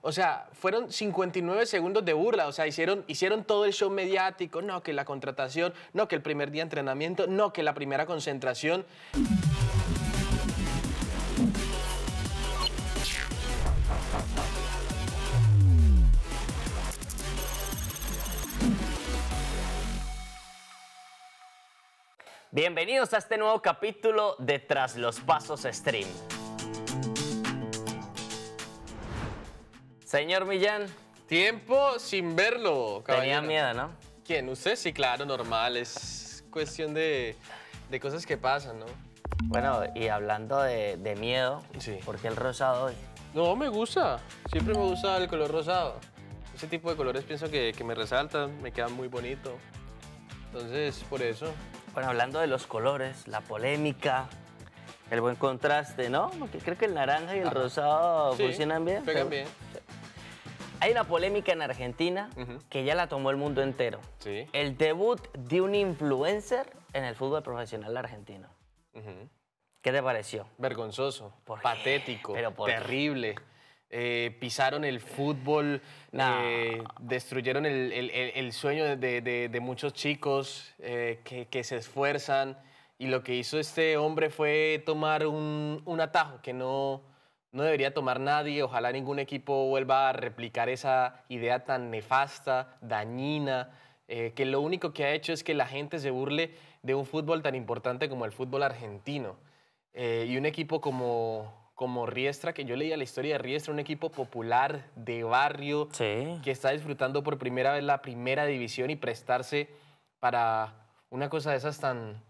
O sea, fueron 59 segundos de burla, o sea, hicieron, hicieron todo el show mediático, no, que la contratación, no, que el primer día de entrenamiento, no, que la primera concentración. Bienvenidos a este nuevo capítulo de Tras los Pasos Stream. Señor Millán. Tiempo sin verlo, caballero. Tenía miedo, ¿no? ¿Quién? ¿Usted? Sí, claro, normal. Es cuestión de, de cosas que pasan, ¿no? Bueno, y hablando de, de miedo, ¿por qué el rosado hoy? No, me gusta. Siempre me gusta el color rosado. Ese tipo de colores pienso que, que me resaltan, me quedan muy bonito. Entonces, por eso. Bueno, hablando de los colores, la polémica, el buen contraste, ¿no? Porque creo que el naranja y el rosado funcionan bien. Pegan bien. Hay una polémica en Argentina que ya la tomó el mundo entero. El debut de un influencer en el fútbol profesional argentino. ¿Qué te pareció? Vergonzoso, patético, terrible. Eh, pisaron el fútbol, eh, destruyeron el, sueño de, muchos chicos eh, que, se esfuerzan. Y lo que hizo este hombre fue tomar un, un atajo que no, no debería tomar nadie. Ojalá ningún equipo vuelva a replicar esa idea tan nefasta, dañina, eh, que lo único que ha hecho es que la gente se burle de un fútbol tan importante como el fútbol argentino. Eh, y un equipo como, como Riestra, que yo leía la historia de Riestra, un equipo popular de barrio que está disfrutando por primera vez la primera división y prestarse para una cosa de esas tan,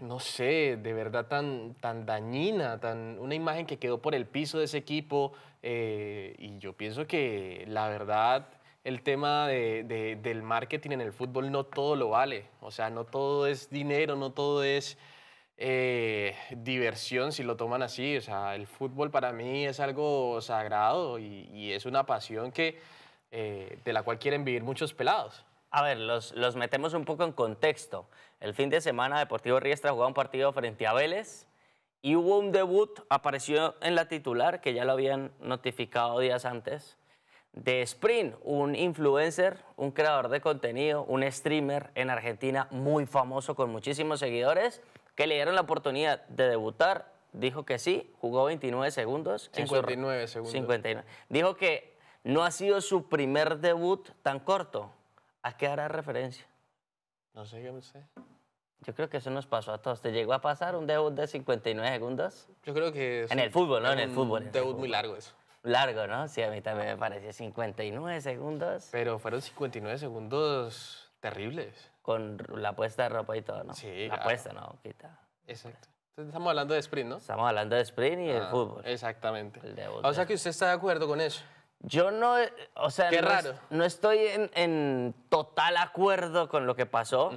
no sé, de verdad tan, tan dañina, tan, una imagen que quedó por el piso de ese equipo. Eh, y yo pienso que la verdad, el tema del marketing en el fútbol no todo lo vale. O sea, no todo es dinero, no todo es eh, diversión, si lo toman así. O sea, el fútbol para mí es algo sagrado y, es una pasión que, eh, de la cual quieren vivir muchos pelados. A ver, los, metemos un poco en contexto. El fin de semana Deportivo Riestra jugó un partido frente a Vélez y hubo un debut, apareció en la titular, que ya lo habían notificado días antes, de Sprint, un influencer, un creador de contenido, un streamer en Argentina muy famoso con muchísimos seguidores, que le dieron la oportunidad de debutar, dijo que sí, jugó 29 segundos. 59 segundos. Dijo que no ha sido su primer debut tan corto, ¿A qué hará referencia? No sé, yo no sé. Yo creo que eso nos pasó a todos. ¿Te llegó a pasar un debut de 59 segundos? Yo creo que... En el fútbol, ¿no? En el fútbol. Un debut muy largo eso. Largo, ¿no? Sí, a mí también me pareció 59 segundos. Pero fueron 59 segundos terribles. Con la puesta de ropa y todo, ¿no? Sí. La puesta, ¿no? Quita. Exacto. Entonces estamos hablando de sprint, ¿no? Estamos hablando de sprint y el ah, fútbol. Exactamente. o sea que usted está de acuerdo con eso. Yo no, o sea, no, estoy en, total acuerdo con lo que pasó,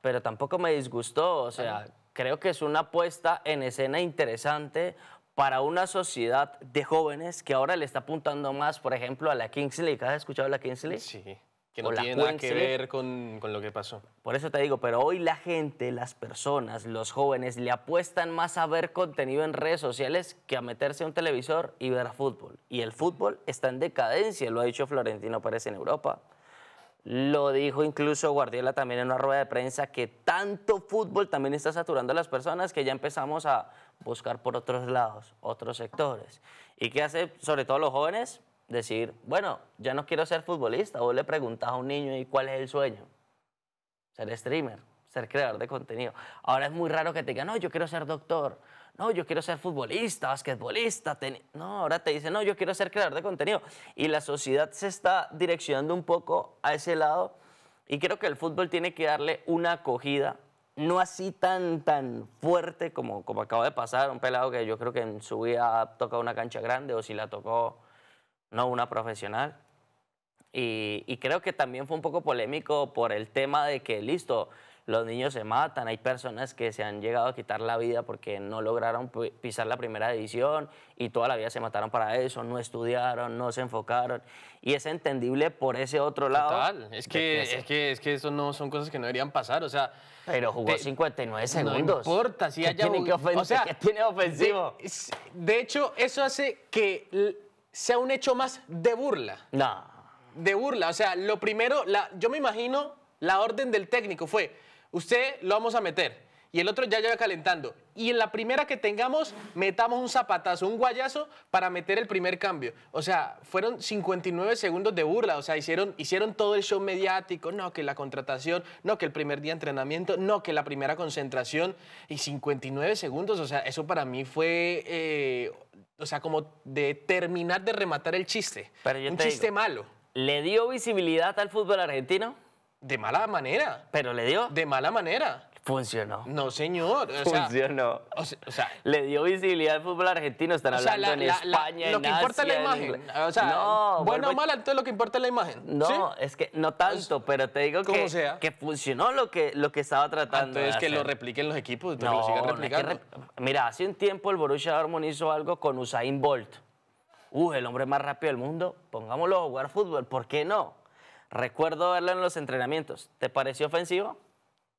pero tampoco me disgustó. O sea, creo que es una apuesta en escena interesante para una sociedad de jóvenes que ahora le está apuntando más, por ejemplo, a la Kingsley. ¿Has escuchado la Kingsley? Sí. Que no tiene nada que ver con, con, lo que pasó. Por eso te digo, pero hoy la gente, las personas, los jóvenes le apuestan más a ver contenido en redes sociales que a meterse a un televisor y ver a fútbol. Y el fútbol está en decadencia, lo ha dicho Florentino Pérez en Europa. Lo dijo incluso Guardiola también en una rueda de prensa que tanto fútbol también está saturando a las personas que ya empezamos a buscar por otros lados, otros sectores. ¿Y qué hace sobre todo los jóvenes? decir, bueno, ya no quiero ser futbolista. O le preguntas a un niño y cuál es el sueño. Ser streamer, ser creador de contenido. Ahora es muy raro que te digan, no, yo quiero ser doctor. No, yo quiero ser futbolista, basquetbolista. No, ahora te dice, no, yo quiero ser creador de contenido. Y la sociedad se está direccionando un poco a ese lado. Y creo que el fútbol tiene que darle una acogida no así tan, tan fuerte como, como acaba de pasar un pelado que yo creo que en su vida ha tocado una cancha grande o si la tocó no una profesional. Y, creo que también fue un poco polémico por el tema de que, listo, los niños se matan, hay personas que se han llegado a quitar la vida porque no lograron pisar la primera división y toda la vida se mataron para eso, no estudiaron, no se enfocaron. Y es entendible por ese otro lado. Total, es que, es que, eso no son cosas que no deberían pasar, o sea... Pero jugó 59 segundos. No importa si haya... Tiene que o sea, tiene ofensivo? de hecho, eso hace que sea un hecho más de burla. No. De burla. O sea, lo primero, yo me imagino la orden del técnico fue, usted lo vamos a meter y el otro ya lleva calentando. Y en la primera que tengamos, metamos un zapatazo, un guayazo para meter el primer cambio. O sea, fueron 59 segundos de burla. O sea, hicieron, hicieron todo el show mediático. No, que la contratación, no, que el primer día de entrenamiento, no, que la primera concentración. Y 59 segundos, o sea, eso para mí fue... Eh, o sea, como de terminar de rematar el chiste. un chiste malo. ¿Le dio visibilidad al fútbol argentino? De mala manera. ¿Pero le dio? De mala manera. Funcionó. No, señor. Funcionó. O sea, le dio visibilidad al fútbol argentino. Están hablando en España, España, la, Lo que importa es la imagen. O sea, bueno mal, entonces lo que importa es la imagen. No, es que no tanto, pues, pero te digo que, que funcionó lo que, lo que estaba tratando. Entonces, de hacer. que lo repliquen los equipos, no, lo sigan replicando. Mira, hace un tiempo el Borussia Dortmund hizo algo con Usain Bolt. Uh, el hombre más rápido del mundo. Pongámoslo a jugar fútbol, ¿por qué no? Recuerdo verlo en los entrenamientos. ¿Te pareció ofensivo?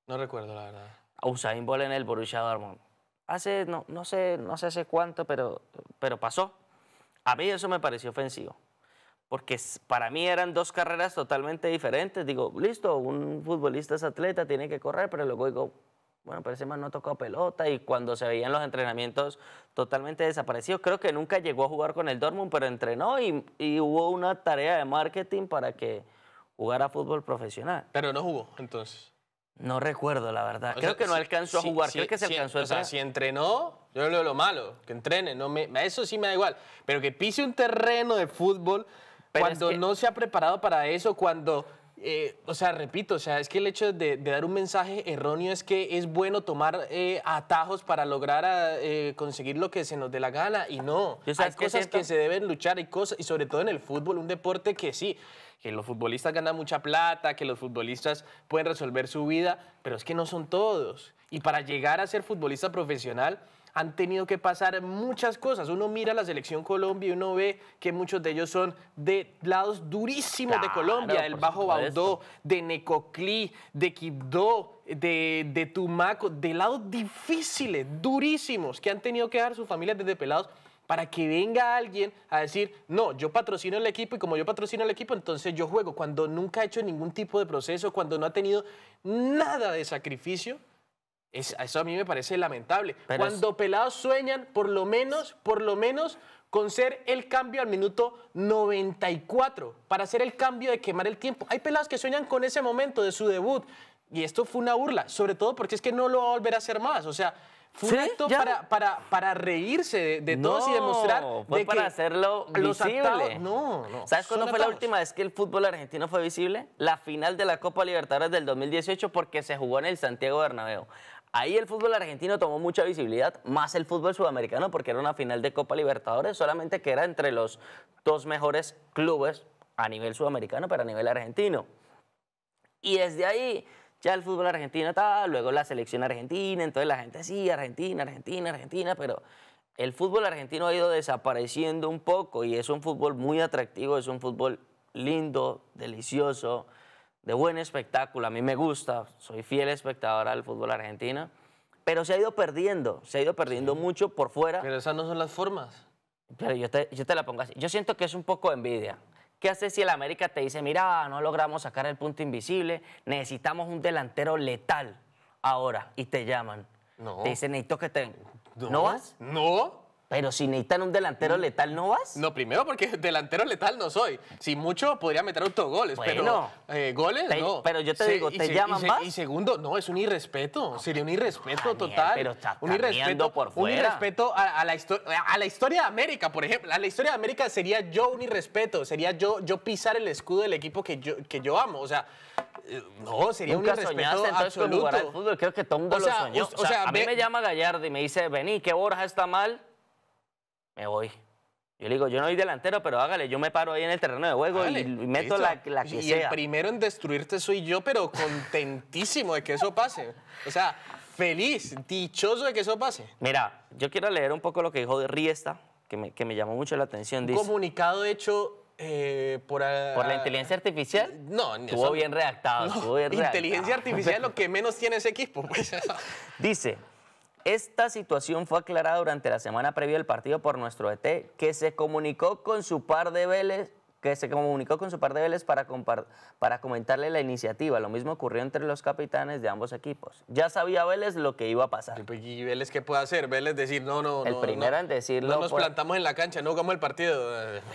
No recuerdo, la verdad. Usain Bolt en el Borussia Dortmund. Hace, no, no, sé, no sé hace cuánto, pero, pero pasó. A mí eso me pareció ofensivo. Porque para mí eran dos carreras totalmente diferentes. Digo, listo, un futbolista es atleta, tiene que correr, pero luego digo, bueno, pero ese man no tocó pelota y cuando se veían los entrenamientos totalmente desaparecidos, Creo que nunca llegó a jugar con el Dortmund, pero entrenó y, y hubo una tarea de marketing para que jugara fútbol profesional. Pero no jugó entonces. No recuerdo, la verdad. creo que no alcanzó a jugar, creo que se si, alcanzó a O sea, si entrenó, yo veo lo malo, que entrene, no me, eso sí me da igual. Pero que pise un terreno de fútbol cuando no se ha preparado para eso, cuando eh, o sea, repito, o sea, es que el hecho de, dar un mensaje erróneo es que es bueno tomar eh, atajos para lograr ah, eh, conseguir lo que se nos dé la gana y no. Hay cosas que se deben luchar y cosas, y sobre todo en el fútbol, un deporte que sí, que los futbolistas ganan mucha plata, que los futbolistas pueden resolver su vida, pero es que no son todos. Y para llegar a ser futbolista profesional, han tenido que pasar muchas cosas. Uno mira la selección Colombia y uno ve que muchos de ellos son de lados durísimos de Colombia, del Bajo Baudó, de Necoclí, de Quibdó, de, de, Tumaco, de lados difíciles, durísimos, que han tenido que dar sus familias desde pelados para que venga alguien a decir, no, yo patrocino el equipo y como yo patrocino el equipo, entonces yo juego, cuando nunca ha hecho ningún tipo de proceso, cuando no ha tenido nada de sacrificio, eso a mí me parece lamentable. Cuando pelados sueñan, por lo menos, por lo menos, con ser el cambio al minuto 94, para hacer el cambio de quemar el tiempo. Hay pelados que sueñan con ese momento de su debut. Y esto fue una burla, sobre todo porque es que no lo va a volver a hacer más. O sea, fue un acto para, para, para, reírse de, todos y demostrar. Fue para hacerlo visible. no, no. ¿Sabes cuándo fue la última vez que el fútbol argentino fue visible? La final de la Copa Libertadores del 2018, porque se jugó en el Santiago Bernabéu. Ahí el fútbol argentino tomó mucha visibilidad, más el fútbol sudamericano, porque era una final de Copa Libertadores, solamente que era entre los dos mejores clubes a nivel sudamericano, pero a nivel argentino. Y desde ahí ya el fútbol argentino tal, luego la selección argentina, entonces la gente sí, Argentina, Argentina, Argentina, pero el fútbol argentino ha ido desapareciendo un poco y es un fútbol muy atractivo, es un fútbol lindo, delicioso, de buen espectáculo, a mí me gusta, soy fiel espectadora del fútbol argentino, pero se ha ido perdiendo, se ha ido perdiendo mucho por fuera. Pero esas no son las formas. Pero yo te, yo te la pongo así. Yo siento que es un poco envidia. ¿Qué haces si el América te dice, mira, no logramos sacar el punto invisible, necesitamos un delantero letal ahora? Y te llaman. No. Te dicen, necesito que te... ¿No, ¿No vas? No. Pero si necesitan un delantero mm. letal, ¿no vas? No, primero porque delantero letal no soy. Si mucho, podría meter autogoles, pero eh, goles no. Pero yo te digo, ¿te llaman y más? Y segundo, no, es un irrespeto. Sería un irrespeto total. Pero está un irrespeto por fuera. Un irrespeto a, la a, la historia de América, por ejemplo. A la historia de América sería yo un irrespeto. Sería yo, yo pisar el escudo del equipo que yo, que yo amo. O sea, eh, no, sería un irrespeto absoluto. o sea, O, sea, a mí me... me llama Gallardo y me dice, vení, que Borja está mal me voy. Yo le digo, yo no soy delantero, pero hágale, yo me paro ahí en el terreno de juego y meto la, y el primero en destruirte soy yo, pero contentísimo de que eso pase. O sea, feliz, dichoso de que eso pase. Mira, yo quiero leer un poco lo que dijo de Riesta, que me, que me llamó mucho la atención. Un comunicado hecho eh, por, ah, por, la inteligencia artificial? Eh, no, estuvo bien redactado. No, estuvo bien redactado. Inteligencia artificial es lo que menos tiene ese equipo. Pues. Dice, esta situación fue aclarada durante la semana previa al partido por nuestro ET, que se comunicó con su par de Vélez que se comunicó con su par de Vélez para, para comentarle la iniciativa. Lo mismo ocurrió entre los capitanes de ambos equipos. Ya sabía Vélez lo que iba a pasar. Pues, ¿Y Vélez qué puede hacer? Vélez decir, no, no, El primero en decirlo. No nos plantamos en la cancha, no jugamos el partido.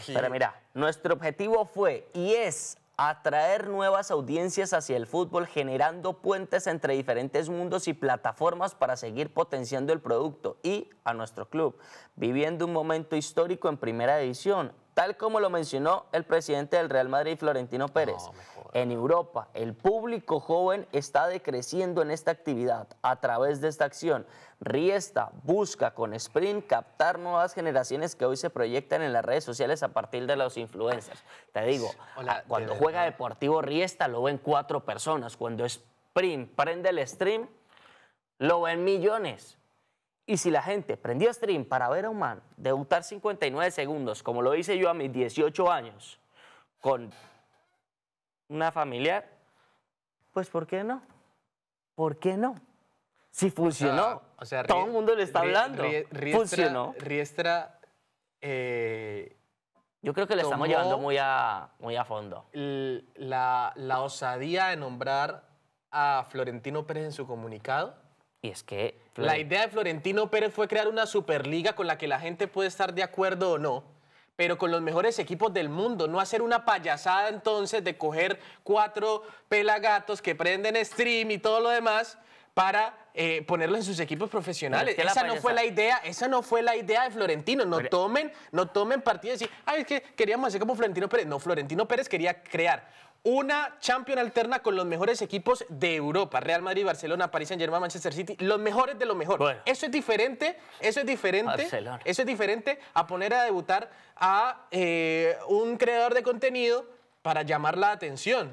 Pero mira, nuestro objetivo fue y es atraer nuevas audiencias hacia el fútbol, generando puentes entre diferentes mundos y plataformas para seguir potenciando el producto y a nuestro club, viviendo un momento histórico en primera edición, tal como lo mencionó el presidente del Real Madrid, Florentino Pérez. en Europa, el público joven está decreciendo en esta actividad a través de esta acción Riesta busca con Sprint captar nuevas generaciones que hoy se proyectan en las redes sociales a partir de los influencers. Te digo, ah, cuando juega Deportivo Riesta lo ven cuatro personas, cuando Sprint prende el stream lo ven millones. Y si la gente prendió stream para ver a un man debutar 59 segundos, como lo hice yo a mis 18 años, con una familiar, pues ¿por qué no? ¿Por qué no? Sí funcionó. O sea, Todo el mundo le está hablando. funcionó. Riestra. Eh, Yo creo que le estamos llevando muy a, muy a fondo. La, la osadía de nombrar a Florentino Pérez en su comunicado. Y es que. La idea de Florentino Pérez fue crear una superliga con la que la gente puede estar de acuerdo o no, pero con los mejores equipos del mundo. No hacer una payasada entonces de coger cuatro pelagatos que prenden stream y todo lo demás para eh, ponerlos en sus equipos profesionales. esa no fue la idea, esa no fue la idea de Florentino. No tomen, no tomen partido y decir, ay, es que queríamos hacer como Florentino Pérez. No, Florentino Pérez quería crear una Champions alterna con los mejores equipos de Europa, Real Madrid, Barcelona, París Saint-Germain, Manchester City, los mejores de lo mejor. Eso es diferente, eso es diferente, eso es diferente a poner a debutar a eh, un creador de contenido para llamar la atención.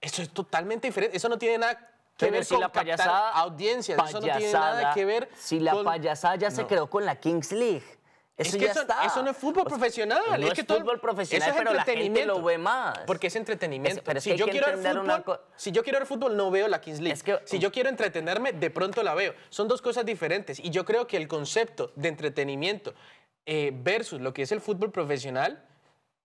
Eso es totalmente diferente, eso no tiene nada que ver si la payasada, audiencia eso no tiene nada que ver. Si la payasada ya se creó con la Kings League. Eso no es fútbol profesional. es, que fútbol profesional, es pero entretenimiento. la lo ve más. Porque es entretenimiento. si, yo quiero ver fútbol, si yo quiero ver fútbol, no veo la Kings League. si yo quiero entretenerme, de pronto la veo. Son dos cosas diferentes. Y yo creo que el concepto de entretenimiento eh, versus lo que es el fútbol profesional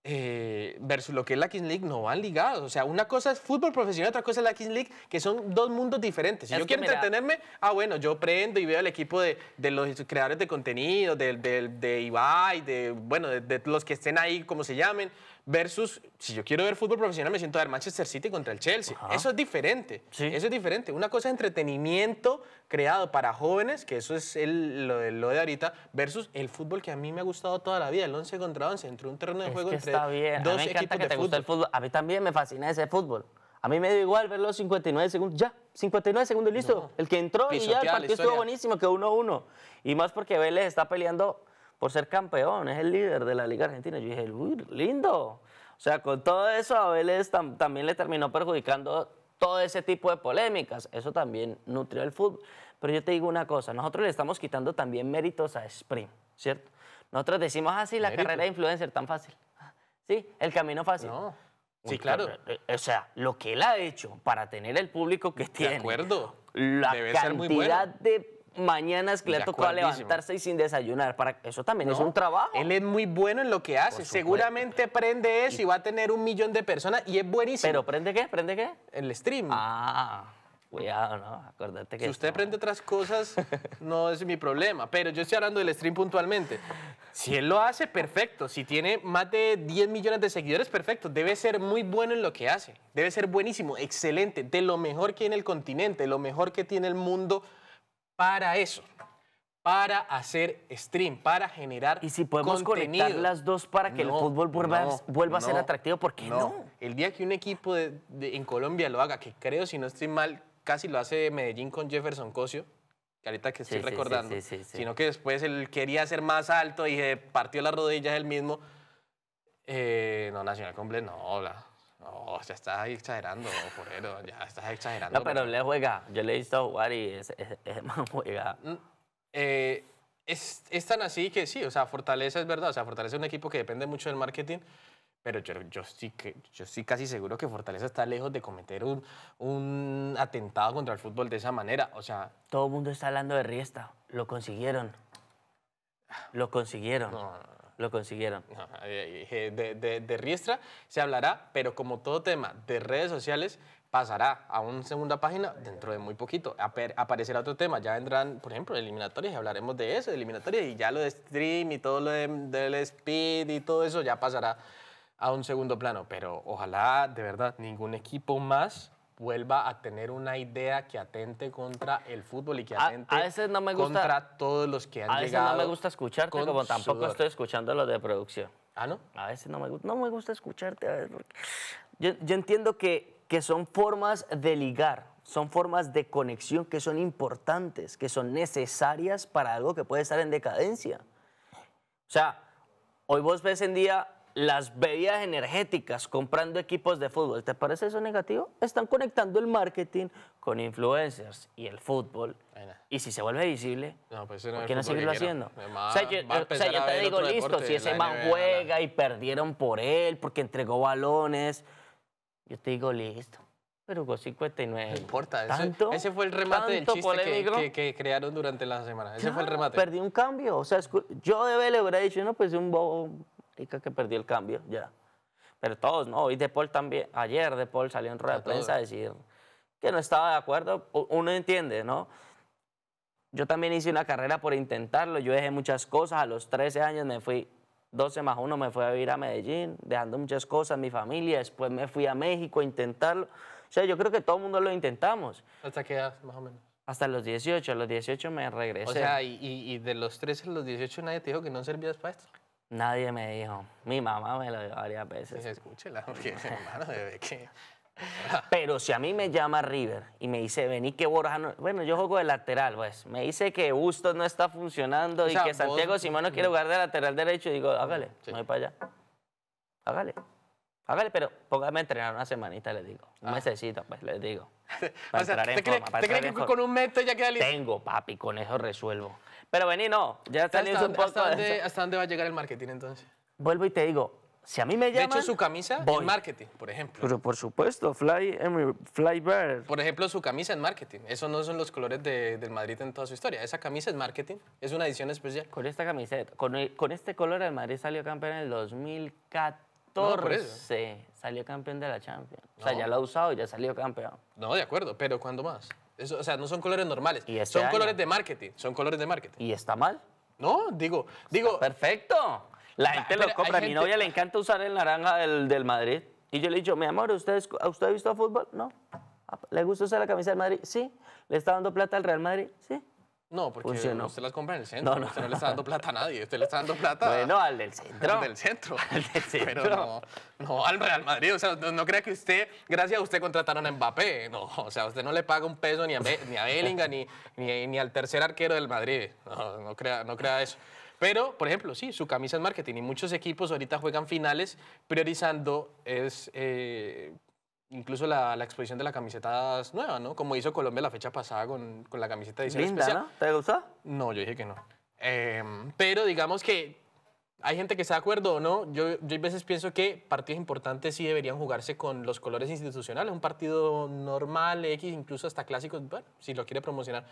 eh, versus lo que es la Kings League no van ligados. O sea, una cosa es fútbol profesional, otra cosa es la Kings League, que son dos mundos diferentes. Si yo quiero entretenerme, ah, bueno, yo prendo y veo el equipo de, los creadores de contenido, de, de, de Ibai, de, bueno, de, los que estén ahí, como se llamen versus si yo quiero ver fútbol profesional me siento a ver Manchester City contra el Chelsea. Eso es diferente. Eso es diferente. Una cosa es entretenimiento creado para jóvenes, que eso es el, lo, lo, de ahorita, versus el fútbol que a mí me ha gustado toda la vida, el 11 contra 11, entre un terreno de juego que entre está bien. dos a equipos que te Gusta el fútbol. A mí también me fascina ese fútbol. A mí me dio igual ver los 59 segundos. Ya, 59 segundos, listo. El que entró y ya el partido estuvo buenísimo, quedó 1-1. Y más porque Vélez está peleando por ser campeón, es el líder de la Liga Argentina. Yo dije, uy, lindo. O sea, con todo eso a Vélez también le terminó perjudicando todo ese tipo de polémicas. Eso también nutrió el fútbol. Pero yo te digo una cosa, nosotros le estamos quitando también méritos a Spring, ¿cierto? Nosotros decimos así, ah, la carrera de influencer tan fácil. Sí, el camino fácil. No. Sí, claro. Eh, o sea, lo que él ha hecho para tener el público que tiene. De acuerdo. La cantidad de mañanas que le ha levantarse y sin desayunar. Para, eso también es un trabajo. Él es muy bueno en lo que hace. Seguramente prende eso y, va a tener un millón de personas y es buenísimo. ¿Pero prende qué? ¿Prende qué? El stream. Ah. Cuidado, ¿no? Acordate que... Si usted prende otras cosas, no es mi problema. Pero yo estoy hablando del stream puntualmente. Si él lo hace, perfecto. Si tiene más de 10 millones de seguidores, perfecto. Debe ser muy bueno en lo que hace. Debe ser buenísimo, excelente, de lo mejor que tiene el continente, lo mejor que tiene el mundo para eso, para hacer stream, para generar Y si podemos conectar las dos para que el fútbol vuelva, vuelva a ser atractivo, ¿por qué no? El día que un equipo de, en Colombia lo haga, que creo, si no estoy mal, casi lo hace Medellín con Jefferson Cosio, que ahorita que estoy recordando, sino que después él quería ser más alto y partió las rodillas él mismo. Eh, no, Nacional Completo, no, hola no, ya estás exagerando, porero, ya estás exagerando. No, pero le juega. Yo le he visto jugar y es, es, más juega. Mm, eh, es, tan así que sí, o sea, Fortaleza es verdad, o sea, Fortaleza es un equipo que depende mucho del marketing, pero yo, yo, sí, que, yo sí casi seguro que Fortaleza está lejos de cometer un, un atentado contra el fútbol de esa manera, o sea... Todo el mundo está hablando de Riesta, lo consiguieron. Lo consiguieron. No, no, lo consiguieron. Eh, eh, de, Riestra se hablará, pero como todo tema de redes sociales, pasará a una segunda página dentro de muy poquito. aparecerá otro tema. Ya vendrán, por ejemplo, eliminatorias y hablaremos de eso, de eliminatorias. Y ya lo de stream y todo lo del speed y todo eso ya pasará a un segundo plano. Pero ojalá, de verdad, ningún equipo más vuelva a tener una idea que atente contra el fútbol y que atente a, veces no me contra todos los que han llegado. A veces no me gusta escucharte, como tampoco estoy escuchando los de producción. ¿Ah, no? A veces no me, no me gusta escucharte. porque... yo, yo, entiendo que, que son formas de ligar, son formas de conexión que son importantes, que son necesarias para algo que puede estar en decadencia. O sea, hoy vos ves en día las bebidas energéticas comprando equipos de fútbol. ¿Te parece eso negativo? Están conectando el marketing con influencers y el fútbol. Y si se vuelve visible, no, pues no ¿por qué no seguirlo haciendo? o sea, yo, te digo, listo, si ese man juega y perdieron por él porque entregó balones, yo te digo, listo. Pero con 59. No importa, ¿Tanto, ese, fue el remate del chiste que, que, crearon durante la semana. Ese fue el remate. Perdí un cambio. O sea, yo de le hubiera dicho, no, pues un bobo que perdió el cambio, ya. Pero todos, ¿no? y De Paul también, ayer De Paul salió en rueda de prensa a decir que no estaba de acuerdo. Uno entiende, ¿no? Yo también hice una carrera por intentarlo, yo dejé muchas cosas, a los 13 años me fui 12 más 1 me fui a vivir a Medellín, dejando muchas cosas, mi familia, después me fui a México a intentarlo. O sea, yo creo que todo el mundo lo intentamos. ¿Hasta qué edad, más o menos? Hasta los 18, a los 18 me regresé. O sea, y, y de los 13 a los 18 nadie te dijo que no servías para esto. Nadie me dijo. Mi mamá me lo dijo varias veces. Pues escúchela, porque hermano, de que... Pero si a mí me llama River y me dice, vení que Borja no... Bueno, yo juego de lateral, pues. Me dice que Bustos no está funcionando y que Santiago Simón no quiere jugar de lateral derecho. Y digo, hágale, voy para allá. Hágale. Hágale, pero póngame a entrenar una semanita, le digo. Un ah. pues, les digo. o sea, ¿te, crees que con un metro ya queda listo? Tengo, papi, con eso resuelvo. Pero vení, no, ya está un hasta dónde, ¿Hasta dónde va a llegar el marketing entonces? Vuelvo y te digo, si a mí me llama. De hecho, su camisa en marketing, por ejemplo. Pero por supuesto, Fly, fly Bird. Por ejemplo, su camisa en marketing. Esos no son los colores de, del Madrid en toda su historia. Esa camisa es marketing, es una edición especial. Con esta camiseta, con, con este color el Madrid salió campeón en el 2014. No, salió campeón de la Champions. O sea, ya lo ha usado y ya salió campeón. No, de acuerdo, pero ¿cuándo más? Eso, o sea, no son colores normales. Este son colores de marketing. Son colores de marketing. ¿Y está mal? No, digo, digo. perfecto. La gente lo compra. A mi novia le encanta usar el naranja del, del, Madrid. Y yo le he dicho, mi amor, ¿usted, ¿usted ha visto fútbol? No. Ah, ¿Le gusta usar la camisa del Madrid? Sí. ¿Le está dando plata al Real Madrid? Sí. No, porque usted las compra en el centro. Usted no le está dando plata a nadie. Usted le está dando plata. Bueno, al del centro. Al del centro. Al del centro. Pero no, no al Real Madrid. O sea, no, crea que usted, gracias a usted, contrataron a Mbappé. No, o sea, usted no le paga un peso ni a, ni Bellingham ni, al tercer arquero del Madrid. No, no, crea, no crea eso. Pero, por ejemplo, sí, su camisa es marketing y muchos equipos ahorita juegan finales priorizando es, eh, incluso la, la, exposición de la camiseta nueva, ¿no? Como hizo Colombia la fecha pasada con, con la camiseta de especial. ¿no? ¿Te gustó? No, yo dije que no. Em, pero digamos que hay gente que está de acuerdo o no. Yo, yo a veces pienso que partidos importantes sí deberían jugarse con los colores institucionales. Un partido normal, X, incluso hasta clásicos, bueno, si lo quiere promocionar.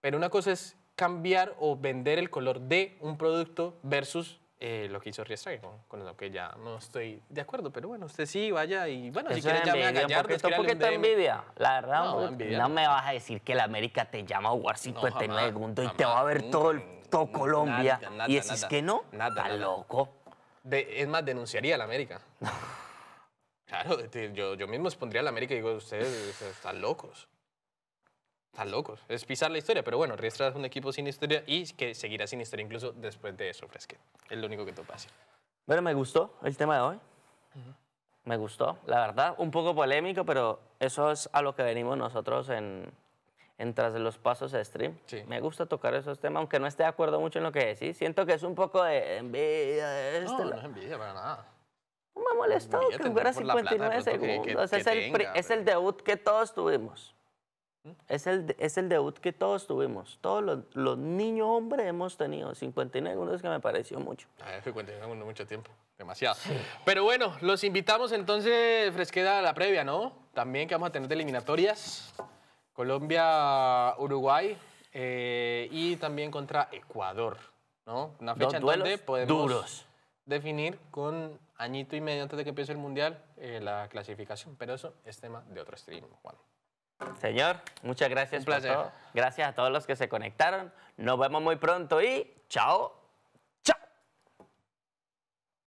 Pero una cosa es cambiar o vender el color de un producto versus eh, lo que hizo Riestra, con, con, lo que ya no estoy de acuerdo, pero bueno, usted sí, vaya y bueno, si quiere llame a Gallardo. Porque, porque te envidia, la verdad, no, me vas a decir que la América te llama a jugar 59 segundos y te va a ver todo, todo Colombia y decís es que no, está loco. es más, denunciaría a la América. claro, yo, yo mismo expondría a la América y digo, ustedes están locos. Están locos. Es pisar la historia, pero bueno, Riestra es un equipo sin historia y que seguirá sin historia incluso después de eso, fresque Es lo único que te así. Bueno, me gustó el tema de hoy. Me gustó, la verdad. Un poco polémico, pero eso es a lo que venimos nosotros en, en Tras de los Pasos de Stream. Me gusta tocar esos temas, aunque no esté de acuerdo mucho en lo que decís. Siento que es un poco de envidia. De no, este no es envidia para nada me ha molestado que hubiera 59 segundos. el es, el debut que todos tuvimos. Es el, es el debut que todos tuvimos. Todos los, niños hombres hemos tenido. 59 segundos que me pareció mucho. Ah, 59 segundos, mucho tiempo. Demasiado. Pero bueno, los invitamos entonces, Fresqueda, a la previa, ¿no? También que vamos a tener eliminatorias. Colombia, Uruguay eh, y también contra Ecuador, ¿no? Una fecha en donde podemos definir con añito y medio antes de que empiece el Mundial eh, la clasificación. Pero eso es tema de otro stream, Juan. Señor, muchas gracias. Gracias a todos los que se conectaron. Nos vemos muy pronto y chao.